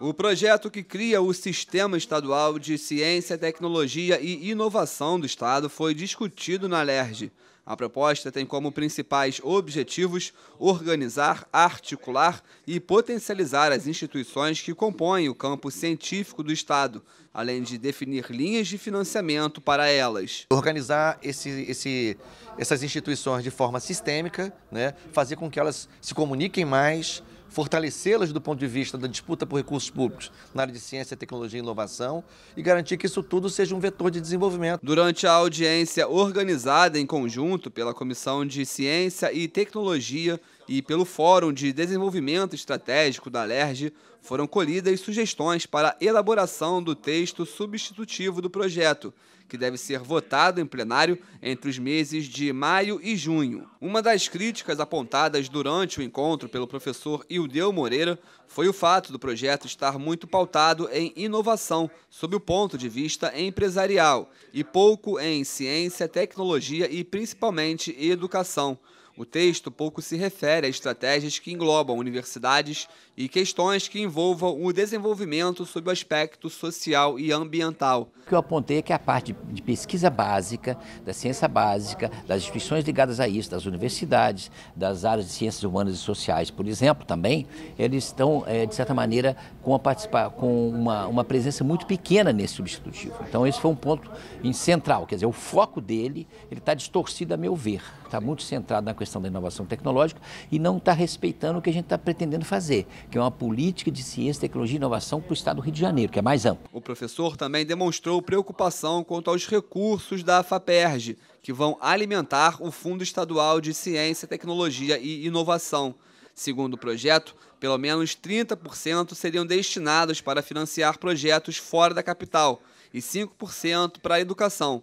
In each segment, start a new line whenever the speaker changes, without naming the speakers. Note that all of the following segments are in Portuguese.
O projeto que cria o Sistema Estadual de Ciência, Tecnologia e Inovação do Estado foi discutido na LERJ. A proposta tem como principais objetivos organizar, articular e potencializar as instituições que compõem o campo científico do Estado, além de definir linhas de financiamento para elas. Organizar esse, esse, essas instituições de forma sistêmica,
né, fazer com que elas se comuniquem mais, fortalecê-las do ponto de vista da disputa por recursos
públicos na área de ciência, tecnologia e inovação e garantir que isso tudo seja um vetor de desenvolvimento. Durante a audiência organizada em conjunto pela Comissão de Ciência e Tecnologia e pelo Fórum de Desenvolvimento Estratégico da LERJ foram colhidas sugestões para a elaboração do texto substitutivo do projeto, que deve ser votado em plenário entre os meses de maio e junho. Uma das críticas apontadas durante o encontro pelo professor Ildeu Moreira foi o fato do projeto estar muito pautado em inovação, sob o ponto de vista empresarial, e pouco em ciência, tecnologia e principalmente educação o texto pouco se refere a estratégias que englobam universidades e questões que envolvam o desenvolvimento sob o aspecto social e ambiental.
O que eu apontei é que a parte de pesquisa básica, da ciência básica, das instituições ligadas a isso, das universidades, das áreas de ciências humanas e sociais, por exemplo, também, eles estão, eh, de certa maneira, com, a com uma, uma presença muito pequena nesse substitutivo. Então, esse foi um ponto central, quer dizer, o foco dele ele está distorcido, a meu ver, está muito centrado na questão questão da inovação tecnológica e não está respeitando o que a gente está pretendendo fazer, que é uma política de ciência, tecnologia e inovação para o estado do Rio de Janeiro, que é mais amplo.
O professor também demonstrou preocupação quanto aos recursos da FAPERJ, que vão alimentar o Fundo Estadual de Ciência, Tecnologia e Inovação. Segundo o projeto, pelo menos 30% seriam destinados para financiar projetos fora da capital e 5% para a educação.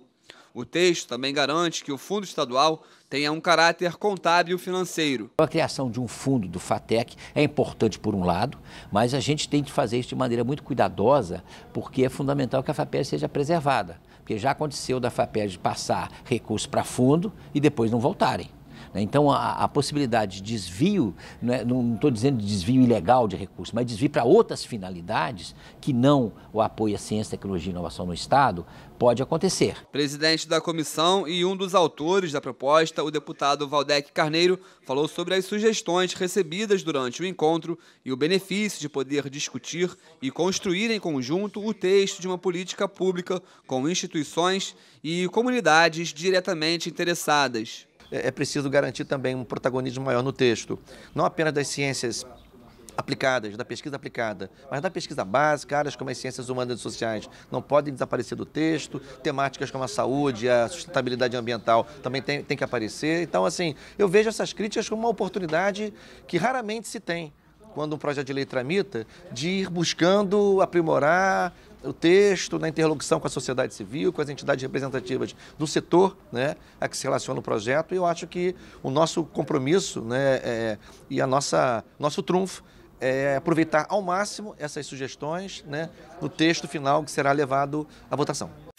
O texto também garante que o fundo estadual tenha um caráter contábil financeiro.
A criação de um fundo do FATEC é importante por um lado, mas a gente tem que fazer isso de maneira muito cuidadosa, porque é fundamental que a FAPES seja preservada. Porque já aconteceu da FAPES passar recursos para fundo e depois não voltarem. Né? Então, a, a, possibilidade de desvio, né? não estou dizendo desvio ilegal de recursos, mas desvio para outras finalidades que não o apoio à ciência, tecnologia e inovação no Estado, pode acontecer.
Presidente da comissão e um dos autores da proposta, o deputado Valdec Carneiro, falou sobre as sugestões recebidas durante o encontro e o benefício de poder discutir e construir em conjunto o texto de uma política pública com instituições e comunidades diretamente interessadas. É, é preciso garantir também um protagonismo
maior no texto, não apenas das ciências aplicadas, da pesquisa aplicada, mas da pesquisa básica, áreas como as ciências humanas e sociais não podem desaparecer do texto, temáticas como a saúde, a sustentabilidade ambiental também tem, tem que aparecer. Então, assim, eu vejo essas críticas como uma oportunidade que raramente se tem quando um projeto de lei tramita, de ir buscando aprimorar, o texto, na interlocução com a sociedade civil, com as entidades representativas do setor né, a que se relaciona o projeto. E eu acho que o nosso compromisso né, é, e a nossa nosso trunfo é aproveitar ao máximo essas sugestões né, no texto final que será levado à votação.